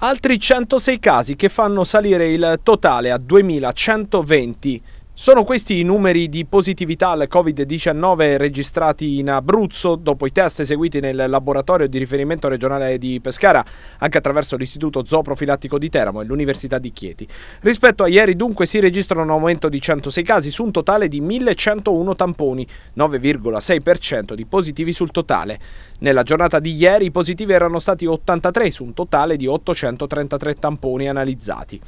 Altri 106 casi che fanno salire il totale a 2120. Sono questi i numeri di positività al Covid-19 registrati in Abruzzo dopo i test eseguiti nel laboratorio di riferimento regionale di Pescara, anche attraverso l'Istituto Zooprofilattico di Teramo e l'Università di Chieti. Rispetto a ieri dunque si registrano un aumento di 106 casi su un totale di 1101 tamponi, 9,6% di positivi sul totale. Nella giornata di ieri i positivi erano stati 83 su un totale di 833 tamponi analizzati.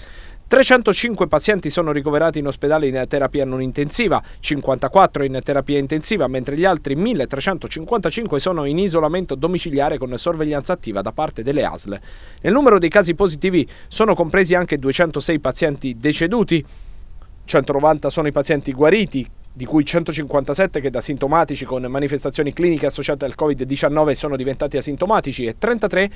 305 pazienti sono ricoverati in ospedale in terapia non intensiva, 54 in terapia intensiva, mentre gli altri 1355 sono in isolamento domiciliare con sorveglianza attiva da parte delle ASL. Nel numero dei casi positivi sono compresi anche 206 pazienti deceduti, 190 sono i pazienti guariti, di cui 157 che da sintomatici con manifestazioni cliniche associate al Covid-19 sono diventati asintomatici e 33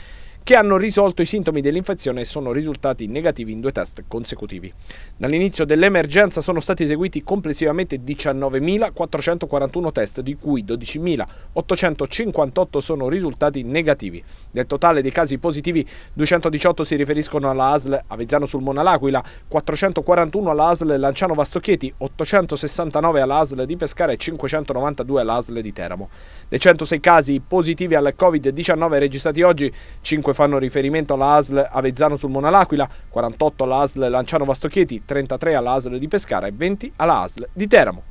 che hanno risolto i sintomi dell'infezione e sono risultati negativi in due test consecutivi. Dall'inizio dell'emergenza sono stati eseguiti complessivamente 19.441 test, di cui 12.858 sono risultati negativi. Del totale dei casi positivi, 218 si riferiscono alla ASL Avezzano Sulmona L'Aquila, 441 alla ASL Lanciano Vastocchieti, 869 alla ASL di Pescara e 592 alla ASL di Teramo. Dei 106 casi positivi al Covid-19 registrati oggi, 5 come fanno riferimento alla ASL Avezzano sul Mona L'Aquila, 48 alla ASL Lanciano Vastochieti, 33 alla ASL di Pescara e 20 alla ASL di Teramo.